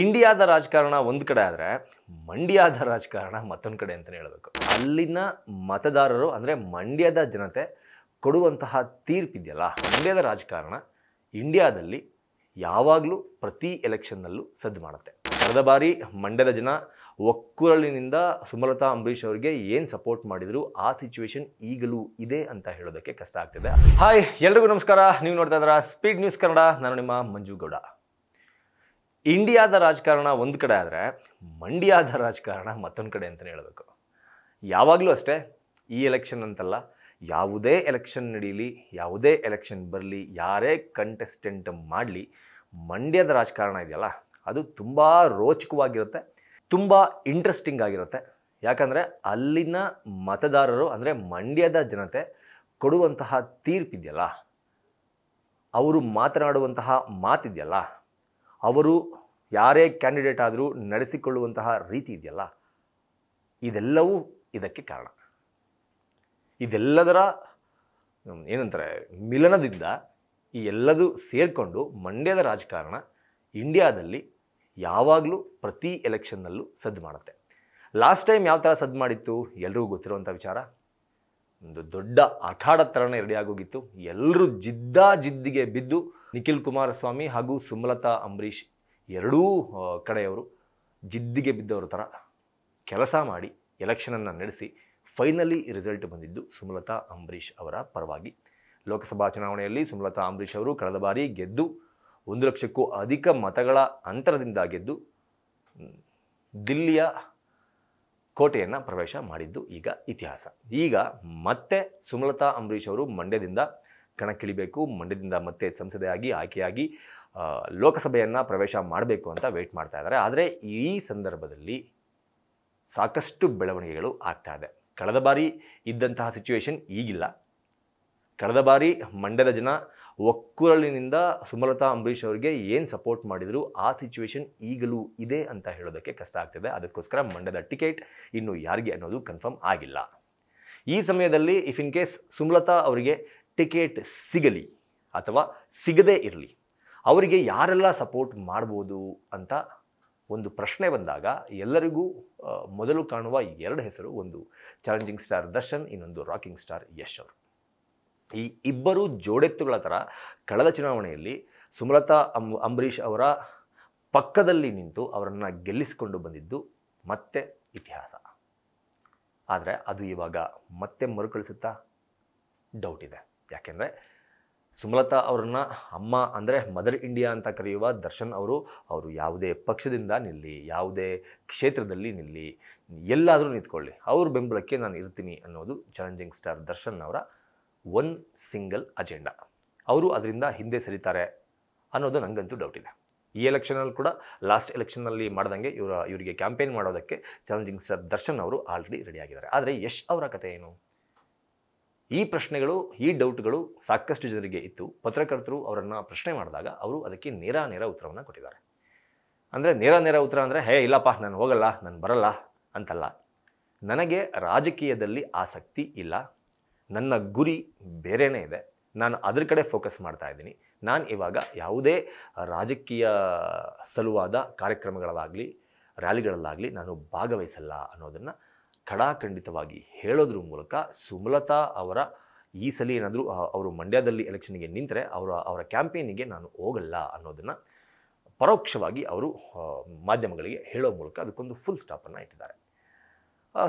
ಇಂಡಿಯಾದ ರಾಜಕಾರಣ ಒಂದು ಕಡೆ ಆದರೆ ಮಂಡ್ಯದ ರಾಜಕಾರಣ ಮತ್ತೊಂದು ಕಡೆ ಅಂತಲೇ ಹೇಳಬೇಕು ಅಲ್ಲಿನ ಮತದಾರರು ಅಂದರೆ ಮಂಡ್ಯದ ಜನತೆ ಕೊಡುವಂತಹ ತೀರ್ಪಿದೆಯಲ್ಲ ಮಂಡ್ಯದ ರಾಜಕಾರಣ ಇಂಡಿಯಾದಲ್ಲಿ ಯಾವಾಗಲೂ ಪ್ರತಿ ಎಲೆಕ್ಷನ್ನಲ್ಲೂ ಸದ್ದು ಮಾಡುತ್ತೆ ಕಳೆದ ಬಾರಿ ಮಂಡ್ಯದ ಜನ ಒಕ್ಕೂರಲಿನಿಂದ ಸುಮಲತಾ ಅಂಬರೀಷ್ ಅವರಿಗೆ ಏನು ಸಪೋರ್ಟ್ ಮಾಡಿದ್ರು ಆ ಸಿಚುವೇಶನ್ ಈಗಲೂ ಇದೆ ಅಂತ ಹೇಳೋದಕ್ಕೆ ಕಷ್ಟ ಆಗ್ತಿದೆ ಹಾಯ್ ಎಲ್ರಿಗೂ ನಮಸ್ಕಾರ ನೀವು ನೋಡ್ತಾ ಇದ್ದೀರಾ ಸ್ಪೀಡ್ ನ್ಯೂಸ್ ಕನ್ನಡ ನಾನು ನಿಮ್ಮ ಮಂಜು ಇಂಡಿಯಾದ ರಾಜಕಾರಣ ಒಂದು ಕಡೆ ಆದರೆ ಮಂಡ್ಯದ ರಾಜಕಾರಣ ಮತ್ತೊಂದು ಕಡೆ ಅಂತಲೇ ಹೇಳಬೇಕು ಯಾವಾಗಲೂ ಅಷ್ಟೇ ಈ ಎಲೆಕ್ಷನ್ ಅಂತಲ್ಲ ಯಾವುದೇ ಎಲೆಕ್ಷನ್ ನಡೀಲಿ ಯಾವುದೇ ಎಲೆಕ್ಷನ್ ಬರಲಿ ಯಾರೇ ಕಂಟೆಸ್ಟೆಂಟ್ ಮಾಡಲಿ ಮಂಡ್ಯದ ರಾಜಕಾರಣ ಇದೆಯಲ್ಲ ಅದು ತುಂಬ ರೋಚಕವಾಗಿರುತ್ತೆ ತುಂಬ ಇಂಟ್ರೆಸ್ಟಿಂಗ್ ಆಗಿರುತ್ತೆ ಯಾಕಂದರೆ ಅಲ್ಲಿನ ಮತದಾರರು ಅಂದರೆ ಮಂಡ್ಯದ ಜನತೆ ಕೊಡುವಂತಹ ತೀರ್ಪಿದೆಯಲ್ಲ ಅವರು ಮಾತನಾಡುವಂತಹ ಮಾತಿದೆಯಲ್ಲ ಅವರು ಯಾರೇ ಕ್ಯಾಂಡಿಡೇಟ್ ಆದರೂ ನಡೆಸಿಕೊಳ್ಳುವಂತಹ ರೀತಿ ಇದೆಯಲ್ಲ ಇದೆಲ್ಲವೂ ಇದಕ್ಕೆ ಕಾರಣ ಇದೆಲ್ಲದರ ಏನಂತಾರೆ ಮಿಲನದಿಂದ ಈ ಎಲ್ಲದೂ ಸೇರಿಕೊಂಡು ಮಂಡ್ಯದ ರಾಜಕಾರಣ ಇಂಡಿಯಾದಲ್ಲಿ ಯಾವಾಗಲೂ ಪ್ರತಿ ಎಲೆಕ್ಷನ್ನಲ್ಲೂ ಸದ್ದು ಮಾಡುತ್ತೆ ಲಾಸ್ಟ್ ಟೈಮ್ ಯಾವ ಥರ ಸದ್ದು ಮಾಡಿತ್ತು ಎಲ್ರಿಗೂ ಗೊತ್ತಿರುವಂಥ ವಿಚಾರ ಒಂದು ದೊಡ್ಡ ಅಖಾಡ ಥರನೇ ರೆಡಿಯಾಗೋಗಿತ್ತು ಎಲ್ಲರೂ ಜಿದ್ದಾ ಜಿದ್ದಿಗೆ ಬಿದ್ದು ನಿಖಿಲ್ ಕುಮಾರಸ್ವಾಮಿ ಹಾಗೂ ಸುಮಲತಾ ಅಂಬರೀಷ್ ಎರಡೂ ಕಡೆಯವರು ಜಿದ್ದಿಗೆ ಬಿದ್ದವರ ಥರ ಕೆಲಸ ಮಾಡಿ ಎಲೆಕ್ಷನನ್ನು ನಡೆಸಿ ಫೈನಲಿ ರಿಸಲ್ಟ್ ಬಂದಿದ್ದು ಸುಮಲತಾ ಅಂಬರೀಷ್ ಅವರ ಪರವಾಗಿ ಲೋಕಸಭಾ ಚುನಾವಣೆಯಲ್ಲಿ ಸುಮಲತಾ ಅಂಬರೀಷ್ ಅವರು ಕಳೆದ ಬಾರಿ ಗೆದ್ದು ಒಂದು ಲಕ್ಷಕ್ಕೂ ಅಧಿಕ ಮತಗಳ ಅಂತರದಿಂದ ಗೆದ್ದು ದಿಲ್ಲಿಯ ಕೋಟೆಯನ್ನು ಪ್ರವೇಶ ಮಾಡಿದ್ದು ಈಗ ಇತಿಹಾಸ ಈಗ ಮತ್ತೆ ಸುಮಲತಾ ಅಂಬರೀಷ್ ಅವರು ಮಂಡ್ಯದಿಂದ ಕಣಕ್ಕಿಳಿಬೇಕು ಮಂಡ್ಯದಿಂದ ಮತ್ತೆ ಸಂಸದೆಯಾಗಿ ಆಯ್ಕೆಯಾಗಿ ಲೋಕಸಭೆಯನ್ನು ಪ್ರವೇಶ ಮಾಡಬೇಕು ಅಂತ ವೆಯ್ಟ್ ಮಾಡ್ತಾ ಇದ್ದಾರೆ ಆದರೆ ಈ ಸಂದರ್ಭದಲ್ಲಿ ಸಾಕಷ್ಟು ಬೆಳವಣಿಗೆಗಳು ಆಗ್ತಾ ಇದೆ ಕಳೆದ ಬಾರಿ ಇದ್ದಂತಹ ಸಿಚುವೇಷನ್ ಈಗಿಲ್ಲ ಕಳೆದ ಬಾರಿ ಮಂಡ್ಯದ ಜನ ಒಕ್ಕೂರಲಿನಿಂದ ಸುಮಲತಾ ಅಂಬರೀಷ್ ಅವರಿಗೆ ಏನು ಸಪೋರ್ಟ್ ಮಾಡಿದರು ಆ ಸಿಚುವೇಶನ್ ಈಗಲೂ ಇದೆ ಅಂತ ಹೇಳೋದಕ್ಕೆ ಕಷ್ಟ ಆಗ್ತಿದೆ ಅದಕ್ಕೋಸ್ಕರ ಮಂಡ್ಯದ ಟಿಕೆಟ್ ಇನ್ನು ಯಾರಿಗೆ ಅನ್ನೋದು ಕನ್ಫರ್ಮ್ ಆಗಿಲ್ಲ ಈ ಸಮಯದಲ್ಲಿ ಇಫ್ ಇನ್ ಕೇಸ್ ಸುಮಲತಾ ಅವರಿಗೆ ಟಿಕೆಟ್ ಸಿಗಲಿ ಅಥವಾ ಸಿಗದೇ ಇರಲಿ ಅವರಿಗೆ ಯಾರೆಲ್ಲ ಸಪೋರ್ಟ್ ಮಾಡ್ಬೋದು ಅಂತ ಒಂದು ಪ್ರಶ್ನೆ ಬಂದಾಗ ಎಲ್ಲರಿಗೂ ಮೊದಲು ಕಾಣುವ ಎರಡು ಹೆಸರು ಒಂದು ಚಾಲೆಂಜಿಂಗ್ ಸ್ಟಾರ್ ದರ್ಶನ್ ಇನ್ನೊಂದು ರಾಕಿಂಗ್ ಸ್ಟಾರ್ ಯಶ್ ಅವರು ಈ ಇಬ್ಬರು ಜೋಡೆತ್ತುಗಳ ಥರ ಕಳೆದ ಚುನಾವಣೆಯಲ್ಲಿ ಸುಮಲತಾ ಅಂಬ್ ಅಂಬರೀಷ್ ಅವರ ಪಕ್ಕದಲ್ಲಿ ನಿಂತು ಅವರನ್ನು ಗೆಲ್ಲಿಸಿಕೊಂಡು ಬಂದಿದ್ದು ಮತ್ತೆ ಇತಿಹಾಸ ಆದರೆ ಅದು ಇವಾಗ ಮತ್ತೆ ಮರುಕಳಿಸುತ್ತಾ ಡೌಟ್ ಇದೆ ಯಾಕೆಂದರೆ ಸುಮಲತಾ ಅವ್ರನ್ನ ಅಮ್ಮ ಅಂದರೆ ಮದರ್ ಇಂಡಿಯಾ ಅಂತ ಕರೆಯುವ ದರ್ಶನ್ ಅವರು ಅವರು ಯಾವುದೇ ಪಕ್ಷದಿಂದ ನಿಲ್ಲಿ ಯಾವುದೇ ಕ್ಷೇತ್ರದಲ್ಲಿ ನಿಲ್ಲಿ ಎಲ್ಲಾದರೂ ನಿಂತ್ಕೊಳ್ಳಿ ಅವ್ರ ಬೆಂಬಲಕ್ಕೆ ನಾನು ಇರ್ತೀನಿ ಅನ್ನೋದು ಚಾಲೆಂಜಿಂಗ್ ಸ್ಟಾರ್ ದರ್ಶನ್ ಅವರ ಒನ್ ಸಿಂಗಲ್ ಅಜೆಂಡಾ ಅವರು ಅದರಿಂದ ಹಿಂದೆ ಸರಿತಾರೆ ಅನ್ನೋದು ನನಗಂತೂ ಡೌಟ್ ಇದೆ ಈ ಎಲೆಕ್ಷನಲ್ಲಿ ಕೂಡ ಲಾಸ್ಟ್ ಎಲೆಕ್ಷನ್ನಲ್ಲಿ ಮಾಡ್ದಂಗೆ ಇವರ ಇವರಿಗೆ ಕ್ಯಾಂಪೇನ್ ಮಾಡೋದಕ್ಕೆ ಚಾಲೆಂಜಿಂಗ್ ಸ್ಟಾರ್ ದರ್ಶನ್ ಅವರು ಆಲ್ರೆಡಿ ರೆಡಿಯಾಗಿದ್ದಾರೆ ಆದರೆ ಯಶ್ ಅವರ ಕಥೆ ಏನು ಈ ಪ್ರಶ್ನೆಗಳು ಈ ಡೌಟ್ಗಳು ಸಾಕಷ್ಟು ಜನರಿಗೆ ಇತ್ತು ಪತ್ರಕರ್ತರು ಅವರನ್ನು ಪ್ರಶ್ನೆ ಮಾಡಿದಾಗ ಅವರು ಅದಕ್ಕೆ ನೇರ ನೇರ ಉತ್ತರವನ್ನು ಕೊಟ್ಟಿದ್ದಾರೆ ಅಂದರೆ ನೇರ ನೇರ ಉತ್ತರ ಅಂದರೆ ಹೇ ಇಲ್ಲಪ್ಪ ನಾನು ಹೋಗಲ್ಲ ನಾನು ಬರಲ್ಲ ಅಂತಲ್ಲ ನನಗೆ ರಾಜಕೀಯದಲ್ಲಿ ಆಸಕ್ತಿ ಇಲ್ಲ ನನ್ನ ಗುರಿ ಬೇರೆಯೇ ಇದೆ ನಾನು ಅದ್ರ ಕಡೆ ಫೋಕಸ್ ಮಾಡ್ತಾ ಇದ್ದೀನಿ ನಾನು ಇವಾಗ ಯಾವುದೇ ರಾಜಕೀಯ ಸಲುವಾದ ಕಾರ್ಯಕ್ರಮಗಳಲ್ಲಾಗಲಿ ರ್ಯಾಲಿಗಳಲ್ಲಾಗಲಿ ನಾನು ಭಾಗವಹಿಸಲ್ಲ ಅನ್ನೋದನ್ನು ಖಡಾಖಂಡಿತವಾಗಿ ಹೇಳೋದ್ರ ಮೂಲಕ ಸುಮಲತಾ ಅವರ ಈ ಸಲ ಏನಾದರೂ ಅವರು ಮಂಡ್ಯದಲ್ಲಿ ಎಲೆಕ್ಷನ್ಗೆ ನಿಂತರೆ ಅವರ ಅವರ ಕ್ಯಾಂಪೇನಿಗೆ ನಾನು ಹೋಗಲ್ಲ ಅನ್ನೋದನ್ನು ಪರೋಕ್ಷವಾಗಿ ಅವರು ಮಾಧ್ಯಮಗಳಿಗೆ ಹೇಳೋ ಮೂಲಕ ಅದಕ್ಕೊಂದು ಫುಲ್ ಸ್ಟಾಪನ್ನು ಇಟ್ಟಿದ್ದಾರೆ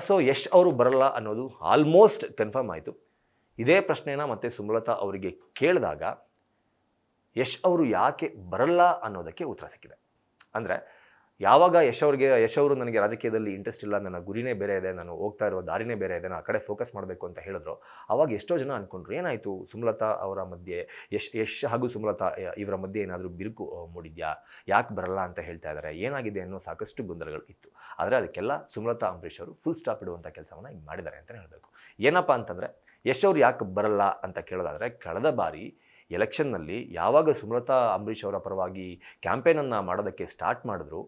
ಸೊ ಯಶ್ ಅವರು ಬರಲ್ಲ ಅನ್ನೋದು ಆಲ್ಮೋಸ್ಟ್ ಕನ್ಫರ್ಮ್ ಆಯಿತು ಇದೇ ಪ್ರಶ್ನೆನ ಮತ್ತೆ ಸುಮಲತಾ ಅವರಿಗೆ ಕೇಳಿದಾಗ ಯಶ್ ಅವರು ಯಾಕೆ ಬರಲ್ಲ ಅನ್ನೋದಕ್ಕೆ ಉತ್ತರ ಸಿಕ್ಕಿದೆ ಅಂದರೆ ಯಾವಾಗ ಯಶವ್ರಿಗೆ ಅವ್ರಿಗೆ ಅವರು ನನಗೆ ರಾಜಕೀಯದಲ್ಲಿ ಇಂಟ್ರೆಸ್ಟ್ ಇಲ್ಲ ನನ್ನ ಗುರಿನೇ ಬೇರೆ ಇದೆ ನಾನು ಹೋಗ್ತಾ ಇರೋ ದಾರಿನೇ ಬೇರೆ ಇದೆ ನಾನು ಆ ಕಡೆ ಫೋಕಸ್ ಮಾಡಬೇಕು ಅಂತ ಹೇಳಿದ್ರು ಆವಾಗ ಎಷ್ಟೋ ಜನ ಅಂದ್ಕೊಂಡ್ರು ಏನಾಯಿತು ಸುಮಲತಾ ಅವರ ಮಧ್ಯೆ ಯಶ್ ಯಶ್ ಹಾಗೂ ಸುಮಲತಾ ಇವರ ಮಧ್ಯೆ ಏನಾದರೂ ಬಿರುಕು ಮೂಡಿದ್ಯಾ ಯಾಕೆ ಬರಲ್ಲ ಅಂತ ಹೇಳ್ತಾ ಇದ್ದಾರೆ ಏನಾಗಿದೆ ಅನ್ನೋ ಸಾಕಷ್ಟು ಗೊಂದಲಗಳು ಇತ್ತು ಆದರೆ ಅದಕ್ಕೆಲ್ಲ ಸುಮಲತಾ ಅಂಬರೀಷ್ ಅವರು ಫುಲ್ ಸ್ಟಾಪ್ ಇಡುವಂಥ ಕೆಲಸವನ್ನು ಈಗ ಮಾಡಿದ್ದಾರೆ ಅಂತಲೇ ಹೇಳಬೇಕು ಏನಪ್ಪ ಅಂತಂದರೆ ಯಶ್ ಅವರು ಯಾಕೆ ಬರಲ್ಲ ಅಂತ ಕೇಳೋದಾದರೆ ಕಳೆದ ಬಾರಿ ಎಲೆಕ್ಷನ್ನಲ್ಲಿ ಯಾವಾಗ ಸುಮಲತಾ ಅಂಬರೀಷ್ ಅವರ ಪರವಾಗಿ ಕ್ಯಾಂಪೇನನ್ನು ಮಾಡೋದಕ್ಕೆ ಸ್ಟಾರ್ಟ್ ಮಾಡಿದ್ರು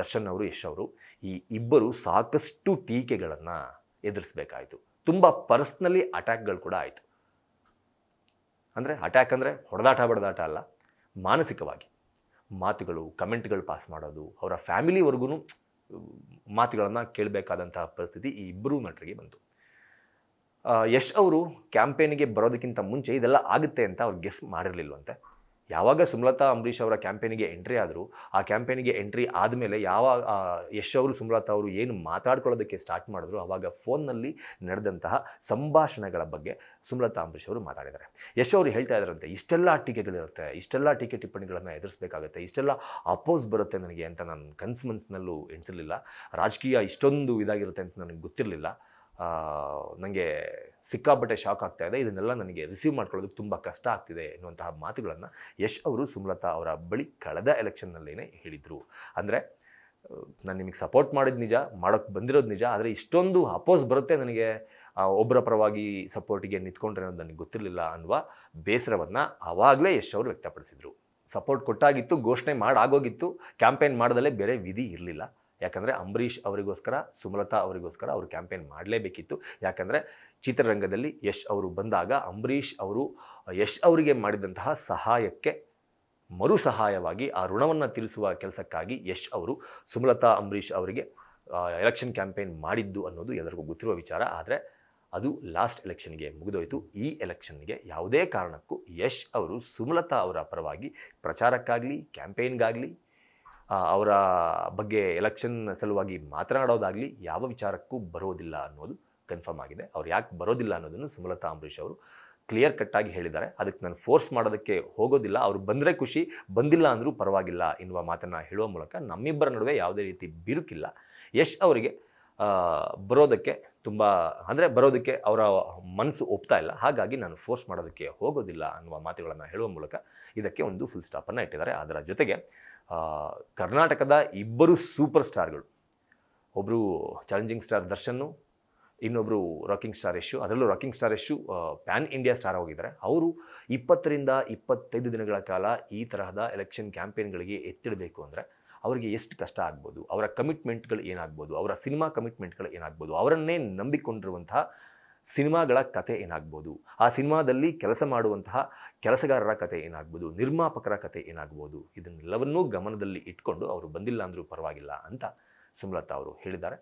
ದರ್ಶನ್ ಅವರು ಯಶ್ ಅವರು ಈ ಇಬ್ಬರು ಸಾಕಷ್ಟು ಟೀಕೆಗಳನ್ನು ಎದುರಿಸಬೇಕಾಯಿತು ತುಂಬ ಪರ್ಸ್ನಲಿ ಅಟ್ಯಾಕ್ಗಳು ಕೂಡ ಆಯಿತು ಅಂದರೆ ಅಟ್ಯಾಕ್ ಅಂದರೆ ಹೊಡೆದಾಟ ಬಡದಾಟ ಅಲ್ಲ ಮಾನಸಿಕವಾಗಿ ಮಾತುಗಳು ಕಮೆಂಟ್ಗಳು ಪಾಸ್ ಮಾಡೋದು ಅವರ ಫ್ಯಾಮಿಲಿವರೆಗೂ ಮಾತುಗಳನ್ನು ಕೇಳಬೇಕಾದಂತಹ ಪರಿಸ್ಥಿತಿ ಈ ಇಬ್ಬರೂ ನಟರಿಗೆ ಬಂತು ಯಶ್ ಅವರು ಕ್ಯಾಂಪೇನಿಗೆ ಬರೋದಕ್ಕಿಂತ ಮುಂಚೆ ಇದೆಲ್ಲ ಆಗುತ್ತೆ ಅಂತ ಅವ್ರು ಗೆಸ್ ಮಾಡಿರಲಿಲ್ವಂತೆ ಯಾವಾಗ ಸುಮಲತಾ ಅಂಬರೀಷ್ ಅವರ ಕ್ಯಾಂಪೇನಿಗೆ ಎಂಟ್ರಿ ಆದರೂ ಆ ಕ್ಯಾಂಪೇನಿಗೆ ಎಂಟ್ರಿ ಆದಮೇಲೆ ಯಾವ ಯಶ್ ಅವರು ಸುಮಲತಾ ಅವರು ಏನು ಮಾತಾಡ್ಕೊಳ್ಳೋದಕ್ಕೆ ಸ್ಟಾರ್ಟ್ ಮಾಡಿದ್ರು ಆವಾಗ ಫೋನ್ನಲ್ಲಿ ನಡೆದಂತಹ ಸಂಭಾಷಣೆಗಳ ಬಗ್ಗೆ ಸುಮಲತಾ ಅಂಬರೀಷ್ ಅವರು ಮಾತಾಡಿದ್ದಾರೆ ಯಶ್ ಅವರು ಹೇಳ್ತಾ ಇದ್ದಾರಂತೆ ಇಷ್ಟೆಲ್ಲ ಟೀಕೆಗಳಿರುತ್ತೆ ಇಷ್ಟೆಲ್ಲ ಟೀಕೆ ಟಿಪ್ಪಣಿಗಳನ್ನು ಎದುರಿಸಬೇಕಾಗುತ್ತೆ ಇಷ್ಟೆಲ್ಲ ಅಪೋಸ್ ಬರುತ್ತೆ ನನಗೆ ಅಂತ ನಾನು ಕನ್ಸ್ ಮನ್ಸ್ನಲ್ಲೂ ಎಣಿಸಿರಲಿಲ್ಲ ರಾಜಕೀಯ ಇಷ್ಟೊಂದು ಇದಾಗಿರುತ್ತೆ ಅಂತ ನನಗೆ ಗೊತ್ತಿರಲಿಲ್ಲ ನನಗೆ ಸಿಕ್ಕಾಪಟ್ಟೆ ಶಾಕ್ ಆಗ್ತಾ ಇದೆ ಇದನ್ನೆಲ್ಲ ನನಗೆ ರಿಸೀವ್ ಮಾಡ್ಕೊಳ್ಳೋದಕ್ಕೆ ತುಂಬ ಕಷ್ಟ ಆಗ್ತಿದೆ ಎನ್ನುವಂತಹ ಮಾತುಗಳನ್ನು ಯಶ್ ಅವರು ಸುಮಲತಾ ಅವರ ಬಳಿ ಕಳೆದ ಎಲೆಕ್ಷನ್ನಲ್ಲೇ ಹೇಳಿದರು ಅಂದರೆ ನಾನು ನಿಮಗೆ ಸಪೋರ್ಟ್ ಮಾಡಿದ ನಿಜ ಮಾಡೋಕ್ಕೆ ಬಂದಿರೋದು ನಿಜ ಆದರೆ ಇಷ್ಟೊಂದು ಅಪೋಸ್ ಬರುತ್ತೆ ನನಗೆ ಒಬ್ಬರ ಪರವಾಗಿ ಸಪೋರ್ಟಿಗೆ ನಿಂತ್ಕೊಂಡ್ರೆ ಅನ್ನೋದು ನನಗೆ ಗೊತ್ತಿರಲಿಲ್ಲ ಅನ್ನುವ ಬೇಸರವನ್ನು ಆವಾಗಲೇ ಯಶ್ ಅವರು ವ್ಯಕ್ತಪಡಿಸಿದರು ಸಪೋರ್ಟ್ ಕೊಟ್ಟಾಗಿತ್ತು ಘೋಷಣೆ ಮಾಡಾಗೋಗಿತ್ತು ಕ್ಯಾಂಪೇನ್ ಮಾಡದಲ್ಲೇ ಬೇರೆ ವಿಧಿ ಇರಲಿಲ್ಲ ಯಾಕಂದರೆ ಅಂಬರೀಷ್ ಅವರಿಗೋಸ್ಕರ ಸುಮಲತಾ ಅವರಿಗೋಸ್ಕರ ಅವರು ಕ್ಯಾಂಪೇನ್ ಮಾಡಲೇಬೇಕಿತ್ತು ಯಾಕಂದರೆ ಚಿತ್ರರಂಗದಲ್ಲಿ ಯಶ್ ಅವರು ಬಂದಾಗ ಅಂಬರೀಷ್ ಅವರು ಯಶ್ ಅವರಿಗೆ ಮಾಡಿದಂತಹ ಸಹಾಯಕ್ಕೆ ಮರು ಸಹಾಯವಾಗಿ ಆ ಋಣವನ್ನು ತೀರಿಸುವ ಕೆಲಸಕ್ಕಾಗಿ ಯಶ್ ಅವರು ಸುಮಲತಾ ಅಂಬರೀಷ್ ಅವರಿಗೆ ಎಲೆಕ್ಷನ್ ಕ್ಯಾಂಪೇನ್ ಮಾಡಿದ್ದು ಅನ್ನೋದು ಎಲ್ಲರಿಗೂ ಗೊತ್ತಿರುವ ವಿಚಾರ ಆದರೆ ಅದು ಲಾಸ್ಟ್ ಎಲೆಕ್ಷನ್ಗೆ ಮುಗಿದೋಯಿತು ಈ ಎಲೆಕ್ಷನ್ಗೆ ಯಾವುದೇ ಕಾರಣಕ್ಕೂ ಯಶ್ ಅವರು ಸುಮಲತಾ ಅವರ ಪರವಾಗಿ ಪ್ರಚಾರಕ್ಕಾಗಲಿ ಕ್ಯಾಂಪೇನ್ಗಾಗಲಿ ಅವರ ಬಗ್ಗೆ ಎಲೆಕ್ಷನ್ ಸಲುವಾಗಿ ಮಾತನಾಡೋದಾಗಲಿ ಯಾವ ವಿಚಾರಕ್ಕೂ ಬರೋದಿಲ್ಲ ಅನ್ನೋದು ಕನ್ಫರ್ಮ್ ಆಗಿದೆ ಅವ್ರು ಯಾಕೆ ಬರೋದಿಲ್ಲ ಅನ್ನೋದನ್ನು ಸುಮಲತಾ ಅಂಬರೀಷ್ ಅವರು ಕ್ಲಿಯರ್ ಕಟ್ಟಾಗಿ ಹೇಳಿದ್ದಾರೆ ಅದಕ್ಕೆ ನಾನು ಫೋರ್ಸ್ ಮಾಡೋದಕ್ಕೆ ಹೋಗೋದಿಲ್ಲ ಅವರು ಬಂದರೆ ಖುಷಿ ಬಂದಿಲ್ಲ ಅಂದರೂ ಪರವಾಗಿಲ್ಲ ಎನ್ನುವ ಮಾತನ್ನು ಹೇಳುವ ಮೂಲಕ ನಮ್ಮಿಬ್ಬರ ನಡುವೆ ಯಾವುದೇ ರೀತಿ ಬಿರುಕಿಲ್ಲ ಯಶ್ ಅವರಿಗೆ ಬರೋದಕ್ಕೆ ತುಂಬ ಅಂದರೆ ಬರೋದಕ್ಕೆ ಅವರ ಮನಸ್ಸು ಒಪ್ತಾ ಇಲ್ಲ ಹಾಗಾಗಿ ನಾನು ಫೋರ್ಸ್ ಮಾಡೋದಕ್ಕೆ ಹೋಗೋದಿಲ್ಲ ಅನ್ನುವ ಮಾತುಗಳನ್ನು ಹೇಳುವ ಮೂಲಕ ಇದಕ್ಕೆ ಒಂದು ಫುಲ್ ಸ್ಟಾಪನ್ನು ಇಟ್ಟಿದ್ದಾರೆ ಅದರ ಜೊತೆಗೆ ಕರ್ನಾಟಕದ ಇಬ್ಬರು ಸೂಪರ್ ಸ್ಟಾರ್ಗಳು ಒಬ್ಬರು ಚಾಲೆಂಜಿಂಗ್ ಸ್ಟಾರ್ ದರ್ಶನ್ನು ಇನ್ನೊಬ್ಬರು ರಾಕಿಂಗ್ ಸ್ಟಾರ್ ಯಶು ಅದರಲ್ಲೂ rocking star Yashu pan India star ಹೋಗಿದ್ದಾರೆ ಅವರು ಇಪ್ಪತ್ತರಿಂದ ಇಪ್ಪತ್ತೈದು ದಿನಗಳ ಕಾಲ ಈ ತರಹದ ಎಲೆಕ್ಷನ್ ಕ್ಯಾಂಪೇನ್ಗಳಿಗೆ ಎತ್ತಿಡಬೇಕು ಅಂದರೆ ಅವರಿಗೆ ಎಷ್ಟು ಕಷ್ಟ ಆಗ್ಬೋದು ಅವರ ಕಮಿಟ್ಮೆಂಟ್ಗಳು ಏನಾಗ್ಬೋದು ಅವರ ಸಿನಿಮಾ ಕಮಿಟ್ಮೆಂಟ್ಗಳು ಏನಾಗ್ಬೋದು ಅವರನ್ನೇ ನಂಬಿಕೊಂಡಿರುವಂತಹ ಸಿನಿಮಾಗಳ ಕತೆ ಏನಾಗ್ಬೋದು ಆ ಸಿನಿಮಾದಲ್ಲಿ ಕೆಲಸ ಮಾಡುವಂತಹ ಕೆಲಸಗಾರರ ಕತೆ ಏನಾಗ್ಬೋದು ನಿರ್ಮಾಪಕರ ಕತೆ ಏನಾಗ್ಬೋದು ಇದನ್ನೆಲ್ಲವನ್ನೂ ಗಮನದಲ್ಲಿ ಇಟ್ಕೊಂಡು ಅವರು ಬಂದಿಲ್ಲ ಅಂದರೂ ಪರವಾಗಿಲ್ಲ ಅಂತ ಸುಮಲತಾ ಅವರು ಹೇಳಿದ್ದಾರೆ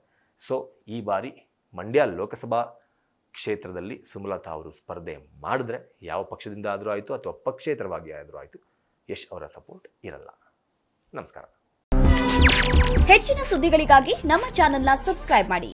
ಸೊ ಈ ಬಾರಿ ಮಂಡ್ಯ ಲೋಕಸಭಾ ಕ್ಷೇತ್ರದಲ್ಲಿ ಸುಮಲತಾ ಅವರು ಸ್ಪರ್ಧೆ ಮಾಡಿದ್ರೆ ಯಾವ ಪಕ್ಷದಿಂದ ಆದರೂ ಆಯಿತು ಅಥವಾ ಪಕ್ಷೇತರವಾಗಿ ಆದರೂ ಆಯಿತು ಯಶ್ ಅವರ ಸಪೋರ್ಟ್ ಇರಲ್ಲ ನಮಸ್ಕಾರ ಹೆಚ್ಚಿನ ಸುದ್ದಿಗಳಿಗಾಗಿ ನಮ್ಮ ಚಾನೆಲ್ನ ಸಬ್ಸ್ಕ್ರೈಬ್ ಮಾಡಿ